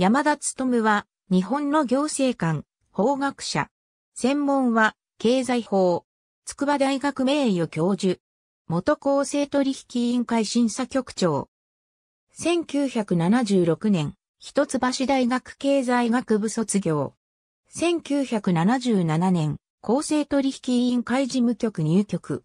山田務は、日本の行政官、法学者。専門は、経済法。筑波大学名誉教授。元公正取引委員会審査局長。1976年、一橋大学経済学部卒業。1977年、公正取引委員会事務局入局。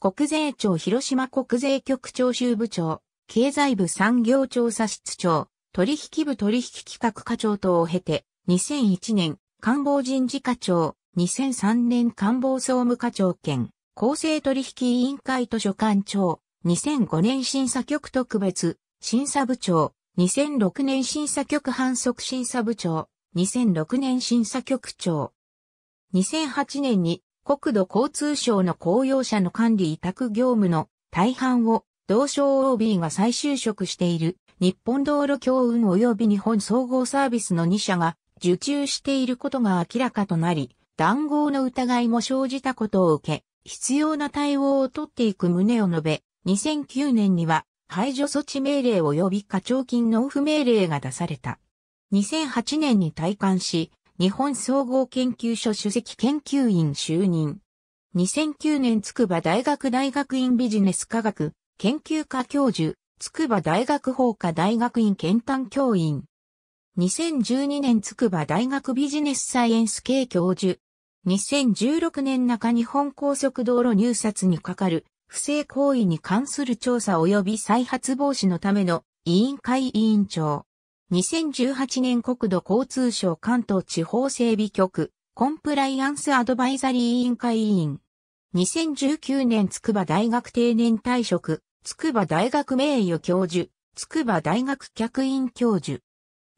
国税庁広島国税局長州部長、経済部産業調査室長、取引部取引企画課長等を経て、2001年、官房人事課長、2003年官房総務課長兼、公正取引委員会図書館長、2005年審査局特別、審査部長、2006年審査局反則審査部長、2006年審査局長。2008年に国土交通省の公用車の管理委託業務の大半を同省 OB が再就職している日本道路強運及び日本総合サービスの2社が受注していることが明らかとなり、談合の疑いも生じたことを受け、必要な対応を取っていく旨を述べ、2009年には排除措置命令及び課徴金納付命令が出された。2008年に退官し、日本総合研究所主席研究員就任。2009年筑波大学大学院ビジネス科学研究科教授、筑波大学法科大学院研探教員。2012年筑波大学ビジネスサイエンス系教授。2016年中日本高速道路入札にかかる不正行為に関する調査及び再発防止のための委員会委員長。2018年国土交通省関東地方整備局コンプライアンスアドバイザリー委員会委員。2019年筑波大学定年退職、筑波大学名誉教授、筑波大学客員教授。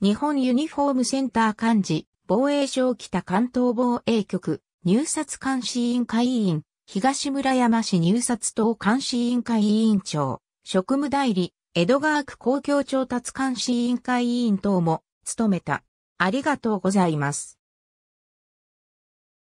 日本ユニフォームセンター幹事、防衛省北関東防衛局、入札監視委員会委員、東村山市入札等監視委員会委員長、職務代理、江戸川区公共調達監視委員会委員等も務めた。ありがとうございます。